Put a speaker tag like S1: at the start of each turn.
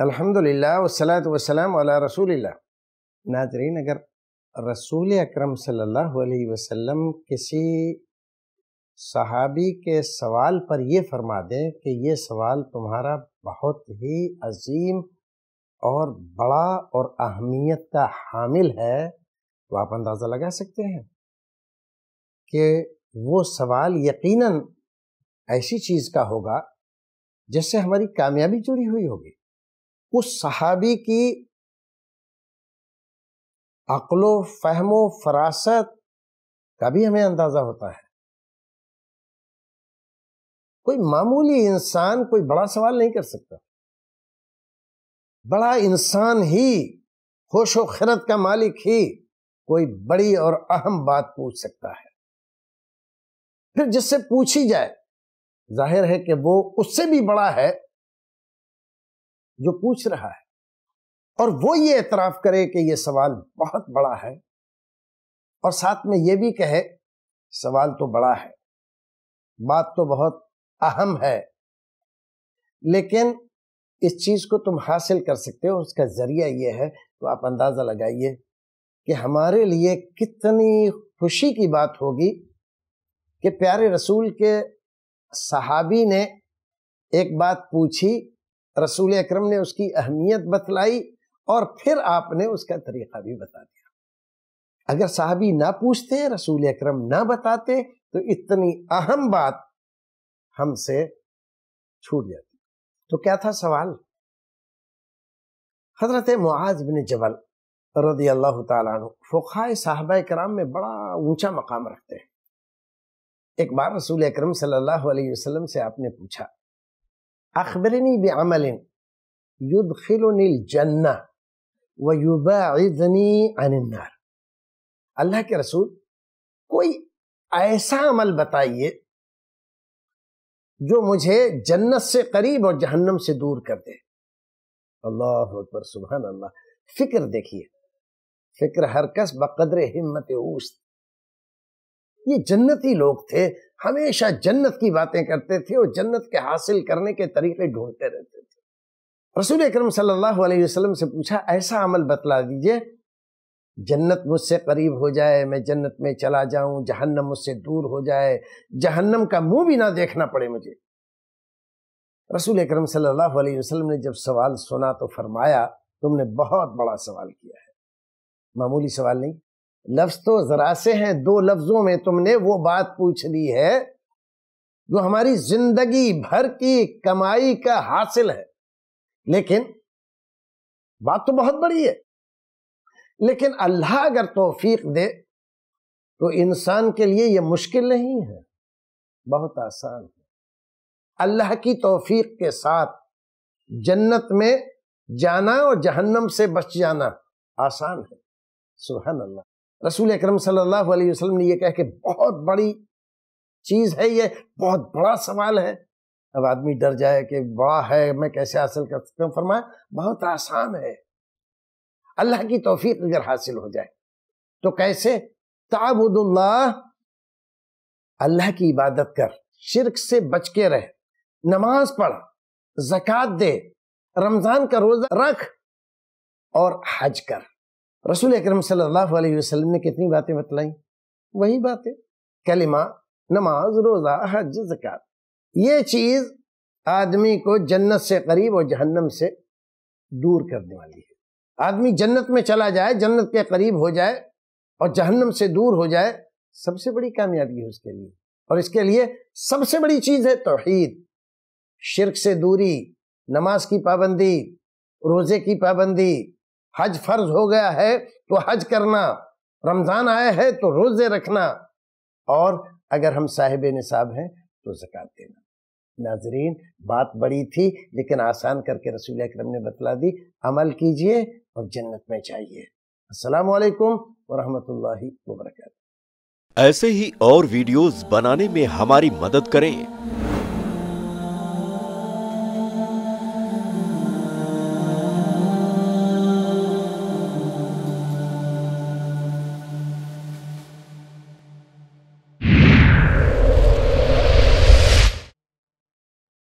S1: अलहमदिल्ला वसलात वसलाम अला रसूल नाजरीन अगर रसूल अक्रम सम वसल्लम किसी सहाबी के सवाल पर ये फरमा दें कि ये सवाल तुम्हारा बहुत ही अजीम और बड़ा और अहमियत का हामिल है तो आप अंदाज़ा लगा सकते हैं कि वो सवाल यकीनन ऐसी चीज़ का होगा जिससे हमारी कामयाबी चोरी हुई होगी उस सहाबी की अकलो फहमो फरासत का भी हमें अंदाज़ा होता है कोई मामूली इंसान कोई बड़ा सवाल नहीं कर सकता बड़ा इंसान ही होश व खिरत का मालिक ही कोई बड़ी और अहम बात पूछ सकता है फिर जिससे पूछी जाए जाहिर है कि वो उससे भी बड़ा है जो पूछ रहा है और वो ये एतराफ करे कि ये सवाल बहुत बड़ा है और साथ में ये भी कहे सवाल तो बड़ा है बात तो बहुत अहम है लेकिन इस चीज़ को तुम हासिल कर सकते हो उसका ज़रिया ये है तो आप अंदाज़ा लगाइए कि हमारे लिए कितनी खुशी की बात होगी कि प्यारे रसूल के सहाबी ने एक बात पूछी रसूल अक्रम ने उसकी अहमियत बतलाई और फिर आपने उसका तरीका भी बता दिया अगर साहबी ना पूछते रसूल अक्रम ना बताते तो इतनी अहम बात हमसे छूट जाती तो क्या था सवाल हजरत मुआज बिन जबल रदी अल्लाह तुखाए साहब कराम में बड़ा ऊंचा मकाम रखते हैं एक बार रसूल अक्रम सल्लल्लाहु अलैहि वसल्लम से आपने पूछा أخبرني بعمل يدخلني الجنة ويباعدني عن النار अल्लाह के रसूल कोई ऐसा अमल बताइए जो मुझे जन्नत से करीब और जहन्नम से दूर कर दे अल्लाह अकबर सुबह अल्लाह फिक्र देखिए फिक्र हर कस बकदर हिम्मत ऊस्त ये जन्नती लोग थे हमेशा जन्नत की बातें करते थे और जन्नत के हासिल करने के तरीके ढूंढते रहते थे रसूल अक्रम सल्लल्लाहु वसल्लम से पूछा ऐसा अमल बतला दीजिए जन्नत मुझसे करीब हो जाए मैं जन्नत में चला जाऊं जहन्नम मुझसे दूर हो जाए जहन्नम का मुंह भी ना देखना पड़े मुझे रसूल अक्रम सल्लल्लाहु वसल्लम ने जब सवाल सुना तो फरमाया तुमने बहुत बड़ा सवाल किया है मामूली सवाल नहीं लफ्ज तो ज़रा से हैं दो लफ्ज़ों में तुमने वो बात पूछ ली है जो हमारी जिंदगी भर की कमाई का हासिल है लेकिन बात तो बहुत बड़ी है लेकिन अल्लाह अगर तोफीक दे तो इंसान के लिए यह मुश्किल नहीं है बहुत आसान है अल्लाह की तोफीक के साथ जन्नत में जाना और जहन्नम से बच जाना आसान है सुबह अल्लाह रसूल अक्रम सल्लल्लाहु ने यह कह के बहुत बड़ी चीज़ है ये बहुत बड़ा सवाल है अब आदमी डर जाए कि बड़ा है मैं कैसे हासिल कर सकता हूँ फरमाया बहुत आसान है अल्लाह की तोफीक अगर हासिल हो जाए तो कैसे ताबुदुल्ला अल्लाह की इबादत कर शिरक से बच के रह नमाज पढ़ जक़ात दे रमज़ान का रोज़ा रख और हज कर रसूल अक्रम सल्लल्लाहु वसल्लम ने कितनी बातें बतलाई वही बातें कलिमा नमाज रोज़ा हज जक़ात ये चीज़ आदमी को जन्नत से करीब और जहन्नम से दूर करने वाली है आदमी जन्नत में चला जाए जन्नत के करीब हो जाए और जहन्नम से दूर हो जाए सबसे बड़ी कामयाबी है उसके लिए और इसके लिए सबसे बड़ी चीज़ है तोहद शिरक से दूरी नमाज की पाबंदी रोज़े की पाबंदी हज फर्ज हो गया है तो हज करना रमज़ान आया है तो रोज़े रखना और अगर हम साहिब निसाब हैं तो ज़क़़त देना नाजरीन बात बड़ी थी लेकिन आसान करके रसूल अक्रम ने बतला दी अमल कीजिए और जन्नत में चाहिए असलम वरहमल वबरक ऐसे ही और वीडियोस बनाने में हमारी मदद करें